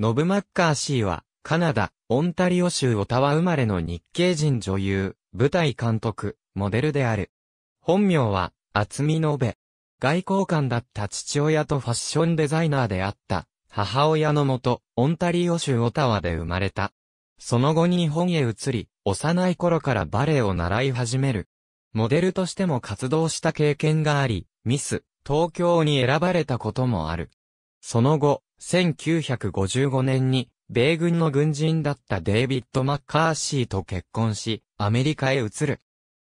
ノブ・マッカーシーは、カナダ、オンタリオ州オタワ生まれの日系人女優、舞台監督、モデルである。本名は、厚見延べ。外交官だった父親とファッションデザイナーであった、母親のもと、オンタリオ州オタワで生まれた。その後日本へ移り、幼い頃からバレエを習い始める。モデルとしても活動した経験があり、ミス、東京に選ばれたこともある。その後、1955年に、米軍の軍人だったデイビッド・マッカーシーと結婚し、アメリカへ移る。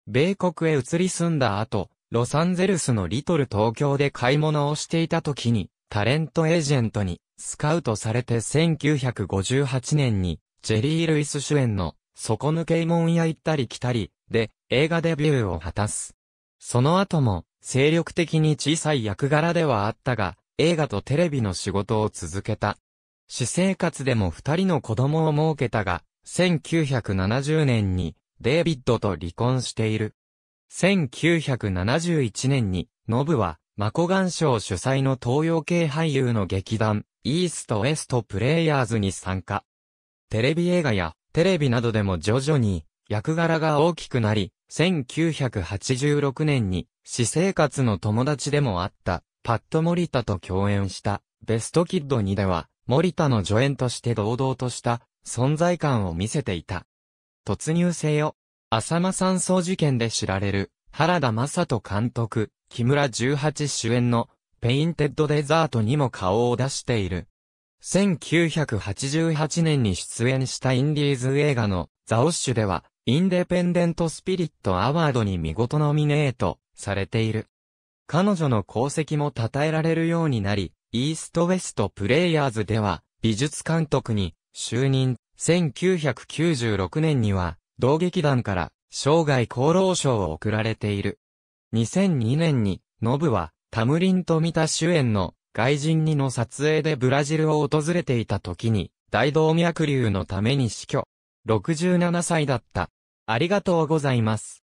米国へ移り住んだ後、ロサンゼルスのリトル東京で買い物をしていた時に、タレントエージェントにスカウトされて1958年に、ジェリー・ルイス主演の、底抜けいもんや行ったり来たり、で、映画デビューを果たす。その後も、精力的に小さい役柄ではあったが、映画とテレビの仕事を続けた。私生活でも二人の子供を設けたが、1970年にデイビッドと離婚している。1971年に、ノブは、マコガン賞主催の東洋系俳優の劇団、イースト・ウエスト・プレイヤーズに参加。テレビ映画や、テレビなどでも徐々に、役柄が大きくなり、1986年に、私生活の友達でもあった、パット・リタと共演した、ベストキッド2では、モリタの助演として堂々とした存在感を見せていた。突入せよ。浅間山荘事件で知られる、原田正人監督、木村十八主演の、ペインテッドデザートにも顔を出している。1988年に出演したインディーズ映画の、ザ・オッシュでは、インデペンデント・スピリット・アワードに見事ノミネートされている。彼女の功績も称えられるようになり、イーストウェストプレイヤーズでは、美術監督に就任、1996年には、同劇団から生涯功労賞を贈られている。2002年に、ノブは、タムリンと見た主演の、外人にの撮影でブラジルを訪れていた時に、大動脈瘤のために死去。67歳だった。ありがとうございます。